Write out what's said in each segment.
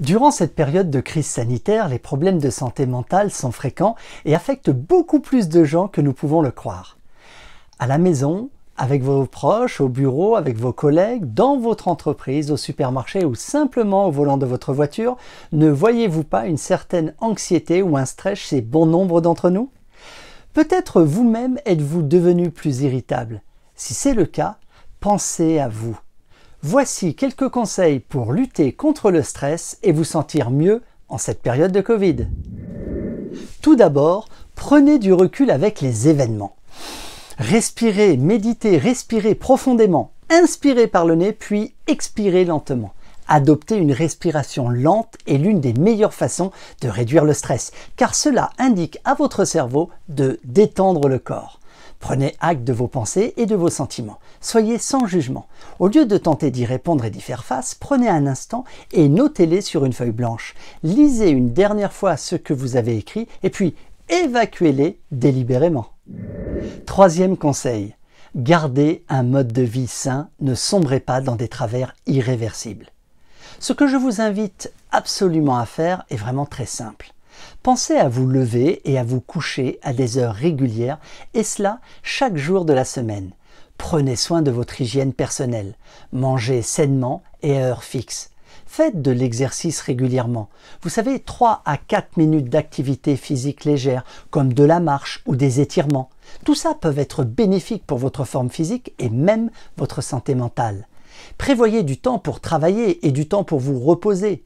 Durant cette période de crise sanitaire, les problèmes de santé mentale sont fréquents et affectent beaucoup plus de gens que nous pouvons le croire. À la maison, avec vos proches, au bureau, avec vos collègues, dans votre entreprise, au supermarché ou simplement au volant de votre voiture, ne voyez-vous pas une certaine anxiété ou un stress chez bon nombre d'entre nous Peut-être vous-même êtes-vous devenu plus irritable. Si c'est le cas, pensez à vous. Voici quelques conseils pour lutter contre le stress et vous sentir mieux en cette période de Covid. Tout d'abord, prenez du recul avec les événements. Respirez, méditez, respirez profondément. Inspirez par le nez, puis expirez lentement. Adopter une respiration lente est l'une des meilleures façons de réduire le stress, car cela indique à votre cerveau de détendre le corps. Prenez acte de vos pensées et de vos sentiments. Soyez sans jugement. Au lieu de tenter d'y répondre et d'y faire face, prenez un instant et notez-les sur une feuille blanche. Lisez une dernière fois ce que vous avez écrit et puis évacuez-les délibérément. Troisième conseil. Gardez un mode de vie sain, ne sombrez pas dans des travers irréversibles. Ce que je vous invite absolument à faire est vraiment très simple. Pensez à vous lever et à vous coucher à des heures régulières, et cela chaque jour de la semaine. Prenez soin de votre hygiène personnelle, mangez sainement et à heure fixe. Faites de l'exercice régulièrement. Vous savez, 3 à 4 minutes d'activité physique légère, comme de la marche ou des étirements. Tout ça peut être bénéfique pour votre forme physique et même votre santé mentale. Prévoyez du temps pour travailler et du temps pour vous reposer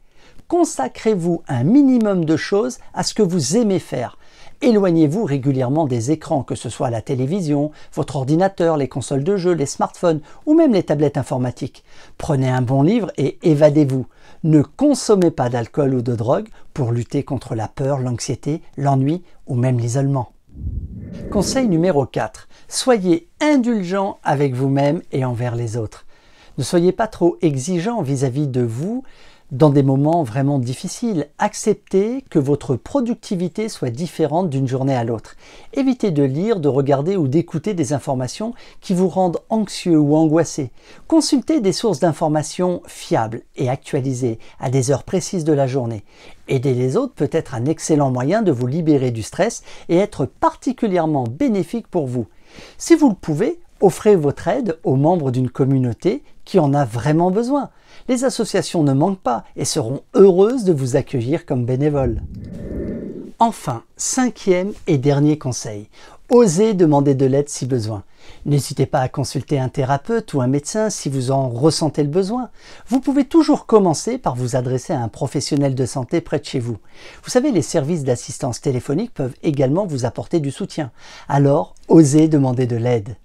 consacrez-vous un minimum de choses à ce que vous aimez faire. Éloignez-vous régulièrement des écrans, que ce soit la télévision, votre ordinateur, les consoles de jeux, les smartphones ou même les tablettes informatiques. Prenez un bon livre et évadez-vous. Ne consommez pas d'alcool ou de drogue pour lutter contre la peur, l'anxiété, l'ennui ou même l'isolement. Conseil numéro 4. Soyez indulgent avec vous-même et envers les autres. Ne soyez pas trop exigeant vis-à-vis -vis de vous dans des moments vraiment difficiles. Acceptez que votre productivité soit différente d'une journée à l'autre. Évitez de lire, de regarder ou d'écouter des informations qui vous rendent anxieux ou angoissés. Consultez des sources d'informations fiables et actualisées à des heures précises de la journée. Aider les autres peut être un excellent moyen de vous libérer du stress et être particulièrement bénéfique pour vous. Si vous le pouvez, offrez votre aide aux membres d'une communauté qui en a vraiment besoin. Les associations ne manquent pas et seront heureuses de vous accueillir comme bénévole. Enfin, cinquième et dernier conseil, osez demander de l'aide si besoin. N'hésitez pas à consulter un thérapeute ou un médecin si vous en ressentez le besoin. Vous pouvez toujours commencer par vous adresser à un professionnel de santé près de chez vous. Vous savez, les services d'assistance téléphonique peuvent également vous apporter du soutien. Alors, osez demander de l'aide.